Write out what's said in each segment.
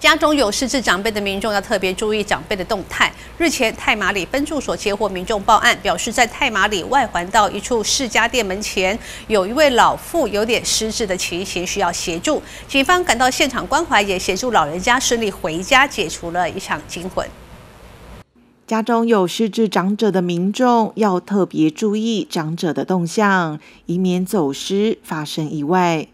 家中有失智长辈的民众要特别注意长辈的动态。日前，泰马里分驻所接获民众报案，表示在泰马里外环道一处世家店门前，有一位老妇有点失智的情形，需要协助。警方赶到现场关怀，也协助老人家顺利回家，解除了一场惊魂。家中有失智长者的民众要特别注意长者的动向，以免走失发生意外。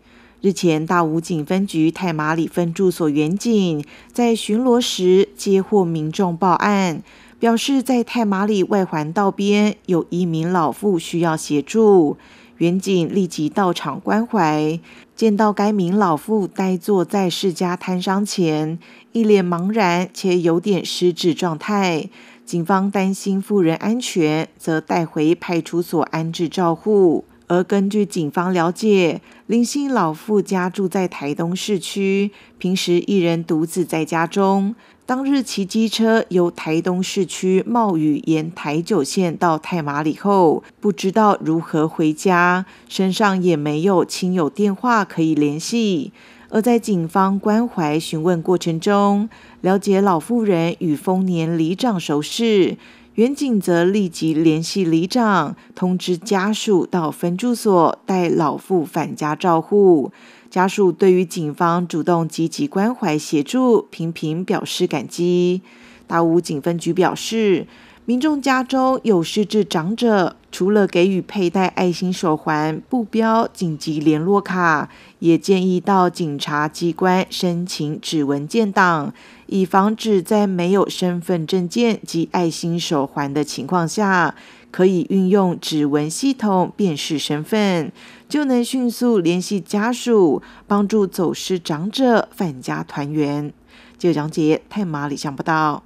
日前，大武警分局太马里分驻所员警在巡逻时，接获民众报案，表示在太马里外环道边有一名老妇需要协助。员警立即到场关怀，见到该名老妇呆坐在世家摊商前，一脸茫然且有点失智状态。警方担心妇人安全，则带回派出所安置照护。而根据警方了解，林姓老妇家住在台东市区，平时一人独自在家中。当日骑机车由台东市区冒雨沿台九线到太麻里后，不知道如何回家，身上也没有亲友电话可以联系。而在警方关怀询问过程中，了解老妇人与丰年离长熟识。远景则立即联系里长，通知家属到分住所带老妇返家照护。家属对于警方主动积极关怀协助，频频表示感激。大武警分局表示，民众家中有失智长者。除了给予佩戴爱心手环、布标、紧急联络卡，也建议到警察机关申请指纹建档，以防止在没有身份证件及爱心手环的情况下，可以运用指纹系统辨识身份，就能迅速联系家属，帮助走失长者返家团圆。就讲解太麻里想不到。